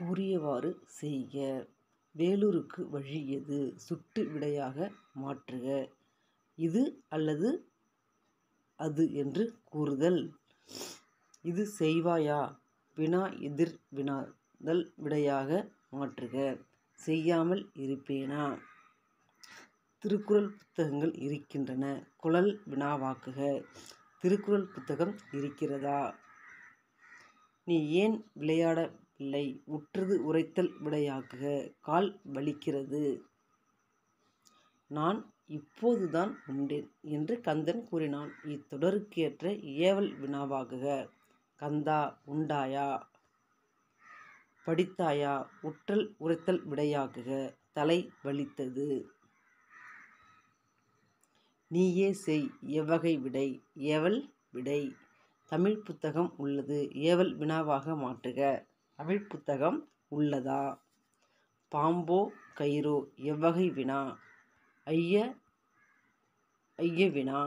கூறியவாறு செய்க வேலூருக்கு வழி எது சுட்டு விடையாக மாற்றுக இது அல்லது அது என்று கூறுதல் இது செய்வாயா வினா எதிர் வினாதல் விடையாக மாற்றுக செய்யாமல் இருப்பேனா திருக்குறள் புத்தகங்கள் இருக்கின்றன குழல் வினாவாக்குக திருக்குறள் புத்தகம் இருக்கிறதா நீ ஏன் விளையாட இல்லை உற்றது உரைத்தல் விடையாக்குக கால் வலிக்கிறது நான் இப்போதுதான் உண்டேன் என்று கந்தன் கூறினான் இத்தொடருக்கு ஏற்ற ஏவல் வினாவாகுக கந்தா உண்டாயா படித்தாயா உற்றல் உரைத்தல் விடையாக்குக தலை வலித்தது நீயே செய் எவ்வகை விடை ஏவல் விடை தமிழ் புத்தகம் உள்ளது ஏவல் வினாவாக மாற்றுக தமிழ் புத்தகம் உள்ளதா பாம்போ கயிறோ எவ்வகை வினா ஐய ஐய வினா